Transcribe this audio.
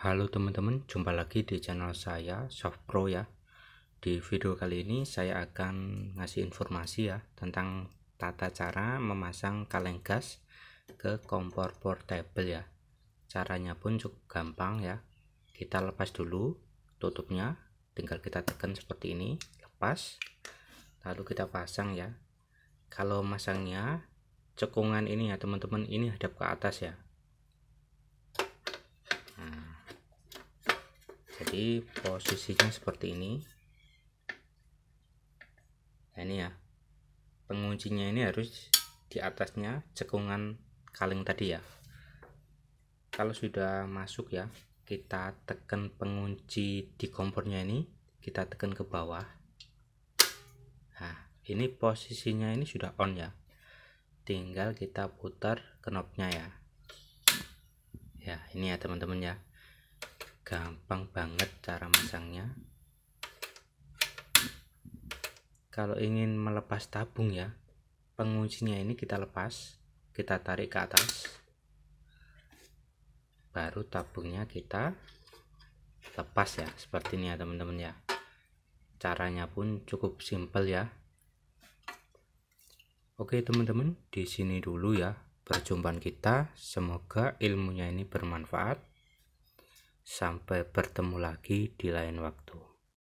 Halo teman-teman, jumpa lagi di channel saya Soft Pro ya. Di video kali ini saya akan ngasih informasi ya tentang tata cara memasang kaleng gas ke kompor portable ya. Caranya pun cukup gampang ya. Kita lepas dulu tutupnya, tinggal kita tekan seperti ini, lepas. Lalu kita pasang ya. Kalau masangnya cekungan ini ya teman-teman, ini hadap ke atas ya jadi posisinya seperti ini nah ini ya penguncinya ini harus di atasnya cekungan kaleng tadi ya kalau sudah masuk ya kita tekan pengunci di kompornya ini kita tekan ke bawah nah ini posisinya ini sudah on ya tinggal kita putar knobnya ya ya ini ya teman-teman ya gampang banget cara masangnya kalau ingin melepas tabung ya penguncinya ini kita lepas kita tarik ke atas baru tabungnya kita lepas ya seperti ini ya teman-teman ya caranya pun cukup simpel ya oke teman-teman di sini dulu ya perjumpaan kita semoga ilmunya ini bermanfaat Sampai bertemu lagi di lain waktu.